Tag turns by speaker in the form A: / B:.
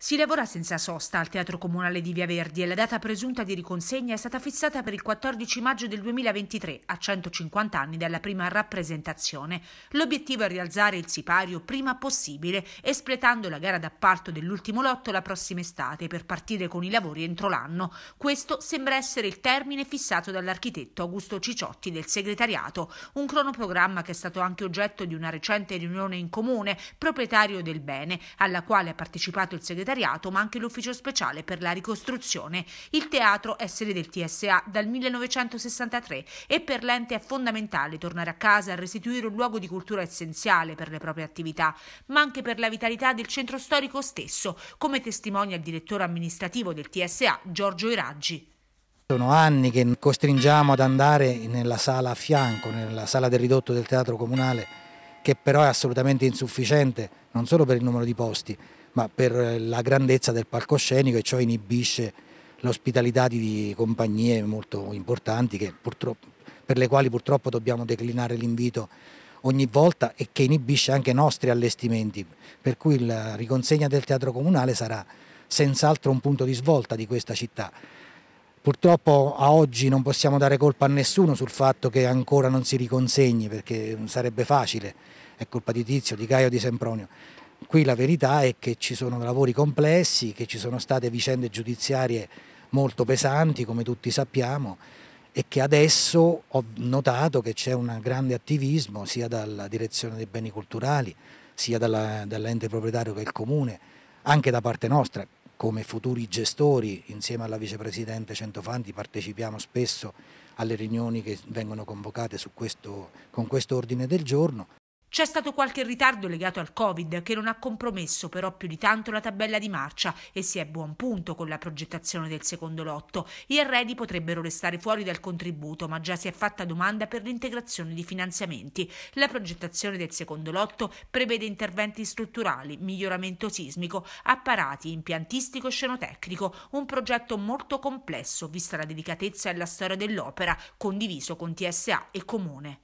A: Si lavora senza sosta al Teatro Comunale di Via Verdi e la data presunta di riconsegna è stata fissata per il 14 maggio del 2023, a 150 anni dalla prima rappresentazione. L'obiettivo è rialzare il sipario prima possibile, espletando la gara d'appalto dell'ultimo lotto la prossima estate per partire con i lavori entro l'anno. Questo sembra essere il termine fissato dall'architetto Augusto Cicciotti del segretariato, un cronoprogramma che è stato anche oggetto di una recente riunione in comune, proprietario del bene, alla quale ha partecipato il segretario segretariato ma anche l'ufficio speciale per la ricostruzione. Il teatro è sede del TSA dal 1963 e per l'ente è fondamentale tornare a casa e restituire un luogo di cultura essenziale per le proprie attività, ma anche per la vitalità del centro storico stesso, come testimonia il direttore amministrativo del TSA Giorgio Iraggi.
B: Sono anni che costringiamo ad andare nella sala a fianco, nella sala del ridotto del teatro comunale che però è assolutamente insufficiente non solo per il numero di posti, ma per eh, la grandezza del palcoscenico e ciò inibisce l'ospitalità di compagnie molto importanti per le quali purtroppo dobbiamo declinare l'invito ogni volta e che inibisce anche i nostri allestimenti, per cui la riconsegna del teatro comunale sarà senz'altro un punto di svolta di questa città. Purtroppo a oggi non possiamo dare colpa a nessuno sul fatto che ancora non si riconsegni perché sarebbe facile, è colpa di Tizio, di Caio, di Sempronio. Qui la verità è che ci sono lavori complessi, che ci sono state vicende giudiziarie molto pesanti come tutti sappiamo e che adesso ho notato che c'è un grande attivismo sia dalla direzione dei beni culturali sia dalla, dall'ente proprietario che il comune, anche da parte nostra, come futuri gestori, insieme alla vicepresidente Centofanti partecipiamo spesso alle riunioni che vengono convocate questo, con questo ordine del giorno
A: c'è stato qualche ritardo legato al Covid che non ha compromesso però più di tanto la tabella di marcia e si è a buon punto con la progettazione del secondo lotto. I arredi potrebbero restare fuori dal contributo, ma già si è fatta domanda per l'integrazione di finanziamenti. La progettazione del secondo lotto prevede interventi strutturali, miglioramento sismico, apparati, impiantistico e scenotecnico, un progetto molto complesso vista la delicatezza e la storia dell'opera, condiviso con TSA e Comune.